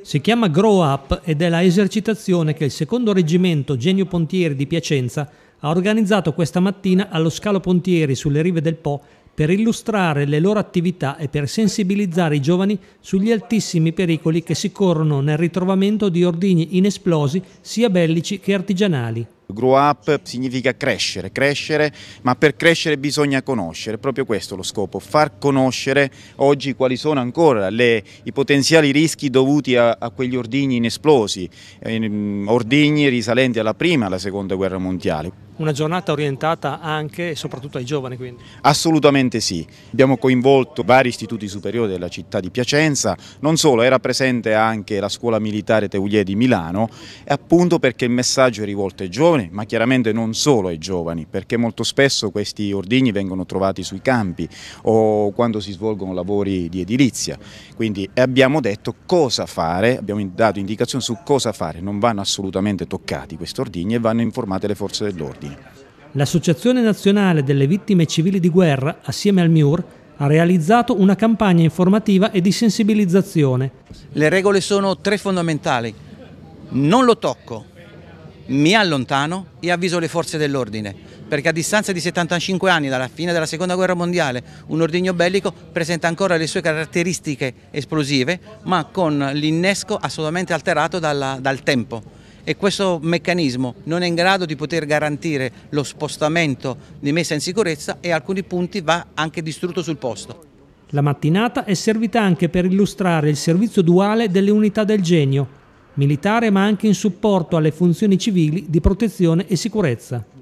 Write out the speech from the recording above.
Si chiama Grow Up ed è la esercitazione che il secondo reggimento Genio Pontieri di Piacenza ha organizzato questa mattina allo Scalo Pontieri sulle rive del Po per illustrare le loro attività e per sensibilizzare i giovani sugli altissimi pericoli che si corrono nel ritrovamento di ordigni inesplosi sia bellici che artigianali. Grow up significa crescere, crescere, ma per crescere bisogna conoscere, proprio questo è lo scopo, far conoscere oggi quali sono ancora le, i potenziali rischi dovuti a, a quegli ordigni inesplosi, eh, ordigni risalenti alla prima e alla seconda guerra mondiale una giornata orientata anche e soprattutto ai giovani. Quindi. Assolutamente sì, abbiamo coinvolto vari istituti superiori della città di Piacenza, non solo, era presente anche la scuola militare Teulie di Milano, appunto perché il messaggio è rivolto ai giovani, ma chiaramente non solo ai giovani, perché molto spesso questi ordigni vengono trovati sui campi o quando si svolgono lavori di edilizia, quindi abbiamo detto cosa fare, abbiamo dato indicazioni su cosa fare, non vanno assolutamente toccati questi ordigni e vanno informate le forze dell'ordine l'Associazione Nazionale delle Vittime Civili di Guerra, assieme al MIUR, ha realizzato una campagna informativa e di sensibilizzazione. Le regole sono tre fondamentali. Non lo tocco, mi allontano e avviso le forze dell'ordine, perché a distanza di 75 anni dalla fine della Seconda Guerra Mondiale un ordigno bellico presenta ancora le sue caratteristiche esplosive, ma con l'innesco assolutamente alterato dalla, dal tempo e questo meccanismo non è in grado di poter garantire lo spostamento di messa in sicurezza e a alcuni punti va anche distrutto sul posto. La mattinata è servita anche per illustrare il servizio duale delle unità del genio, militare ma anche in supporto alle funzioni civili di protezione e sicurezza.